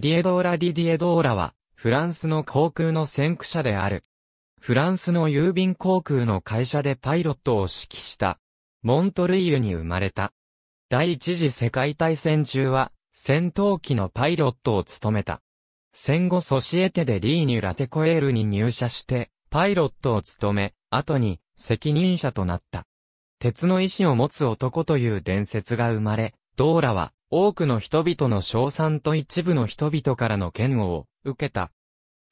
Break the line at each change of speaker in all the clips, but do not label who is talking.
ディディエドーラ・ディディエドーラは、フランスの航空の先駆者である。フランスの郵便航空の会社でパイロットを指揮した。モントルイユに生まれた。第一次世界大戦中は、戦闘機のパイロットを務めた。戦後ソシエテでリーニュ・ラテコエールに入社して、パイロットを務め、後に責任者となった。鉄の意志を持つ男という伝説が生まれ、ドーラは多くの人々の称賛と一部の人々からの嫌悪を受けた。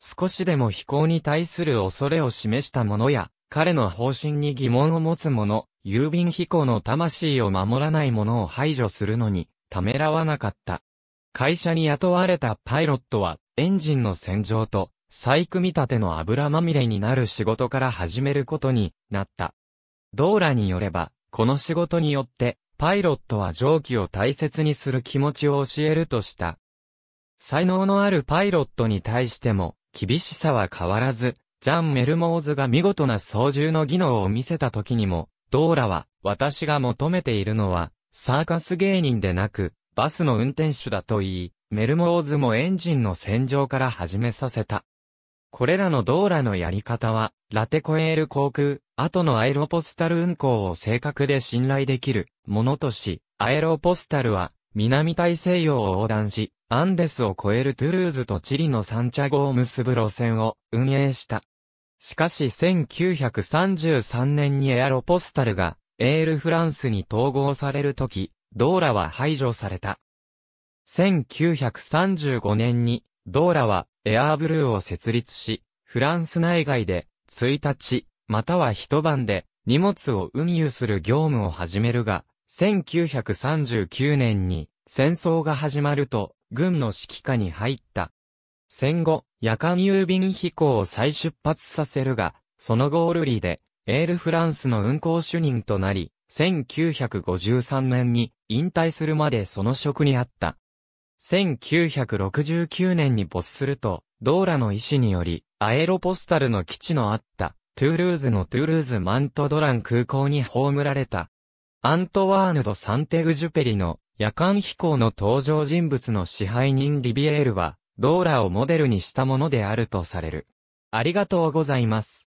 少しでも飛行に対する恐れを示した者や、彼の方針に疑問を持つ者、郵便飛行の魂を守らない者を排除するのに、ためらわなかった。会社に雇われたパイロットは、エンジンの洗浄と、再組み立ての油まみれになる仕事から始めることになった。ドーラによれば、この仕事によって、パイロットは蒸気を大切にする気持ちを教えるとした。才能のあるパイロットに対しても、厳しさは変わらず、ジャン・メルモーズが見事な操縦の技能を見せた時にも、ドーラは、私が求めているのは、サーカス芸人でなく、バスの運転手だと言い、メルモーズもエンジンの洗浄から始めさせた。これらのドーラのやり方は、ラテコエール航空、後のアエロポスタル運航を正確で信頼できるものとし、アエロポスタルは、南大西洋を横断し、アンデスを越えるトゥルーズとチリのサンチャゴを結ぶ路線を運営した。しかし1933年にエアロポスタルがエールフランスに統合されるとき、ドーラは排除された。1935年にドーラはエアーブルーを設立し、フランス内外で、1日、または一晩で、荷物を運輸する業務を始めるが、1939年に戦争が始まると、軍の指揮下に入った。戦後、夜間郵便飛行を再出発させるが、そのゴールリーで、エールフランスの運行主任となり、1953年に引退するまでその職にあった。1969年に没すると、ドーラの意思により、アエロポスタルの基地のあった、トゥールーズのトゥールーズ・マントドラン空港に葬られた。アントワーヌ・ド・サンテグジュペリの夜間飛行の登場人物の支配人リビエールは、ドーラをモデルにしたものであるとされる。ありがとうございます。